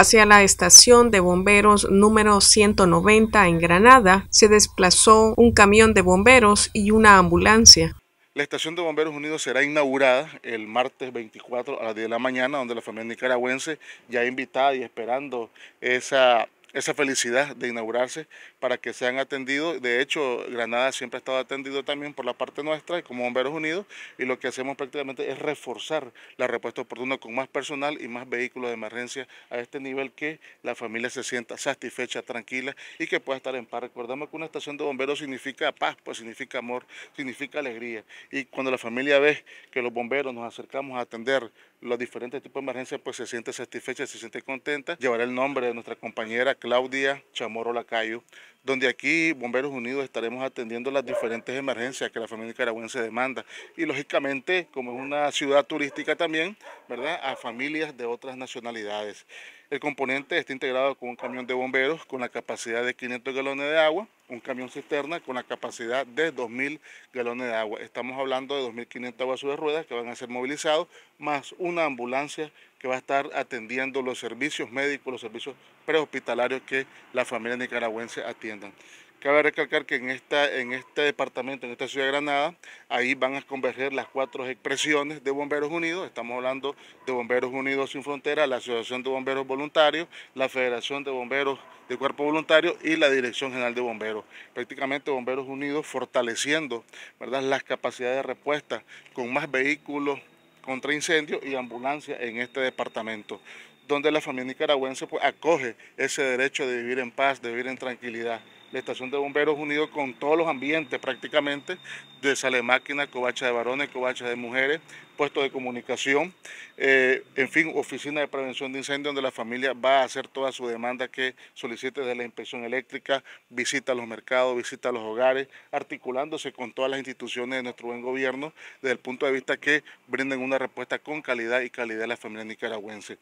hacia la estación de bomberos número 190 en Granada, se desplazó un camión de bomberos y una ambulancia. La estación de Bomberos Unidos será inaugurada el martes 24 a las 10 de la mañana, donde la familia nicaragüense ya invitada y esperando esa esa felicidad de inaugurarse para que sean atendidos. De hecho, Granada siempre ha estado atendido también por la parte nuestra como Bomberos Unidos y lo que hacemos prácticamente es reforzar la respuesta oportuna con más personal y más vehículos de emergencia a este nivel que la familia se sienta satisfecha, tranquila y que pueda estar en paz. Recordamos que una estación de bomberos significa paz, pues significa amor, significa alegría. Y cuando la familia ve que los bomberos nos acercamos a atender los diferentes tipos de emergencias, pues se siente satisfecha, se siente contenta. Llevará el nombre de nuestra compañera Claudia Chamorro Lacayo donde aquí Bomberos Unidos estaremos atendiendo las diferentes emergencias que la familia nicaragüense demanda. Y lógicamente, como es una ciudad turística también, ¿verdad? A familias de otras nacionalidades. El componente está integrado con un camión de bomberos con la capacidad de 500 galones de agua, un camión cisterna con la capacidad de 2.000 galones de agua. Estamos hablando de 2.500 aguas de ruedas que van a ser movilizados, más una ambulancia que va a estar atendiendo los servicios médicos, los servicios prehospitalarios que la familia nicaragüense atiende. Cabe recalcar que en, en este departamento, en esta ciudad de Granada, ahí van a converger las cuatro expresiones de Bomberos Unidos. Estamos hablando de Bomberos Unidos Sin Fronteras, la Asociación de Bomberos Voluntarios, la Federación de Bomberos de Cuerpo Voluntario y la Dirección General de Bomberos. Prácticamente Bomberos Unidos fortaleciendo ¿verdad? las capacidades de respuesta con más vehículos contra incendios y ambulancia en este departamento donde la familia nicaragüense pues, acoge ese derecho de vivir en paz, de vivir en tranquilidad. La estación de bomberos unido con todos los ambientes prácticamente, de máquina, covacha de varones, covacha de mujeres, puesto de comunicación, eh, en fin, oficina de prevención de incendios donde la familia va a hacer toda su demanda que solicite desde la inspección eléctrica, visita los mercados, visita los hogares, articulándose con todas las instituciones de nuestro buen gobierno desde el punto de vista que brinden una respuesta con calidad y calidad a la familia nicaragüense.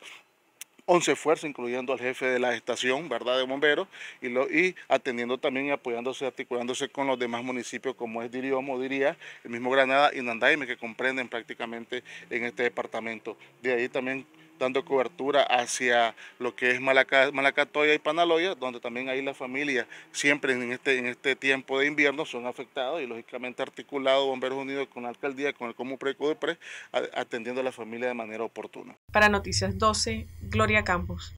11 fuerzas, incluyendo al jefe de la estación, ¿verdad?, de bomberos, y, lo, y atendiendo también y apoyándose, articulándose con los demás municipios, como es Diriomo, diría, el mismo Granada y Nandaime, que comprenden prácticamente en este departamento. De ahí también dando cobertura hacia lo que es Malacatoya y Panaloya, donde también hay las familias siempre en este, en este tiempo de invierno son afectados y lógicamente articulado Bomberos Unidos con la alcaldía, con el Común Preco de atendiendo a la familia de manera oportuna. Para Noticias 12, Gloria Campos.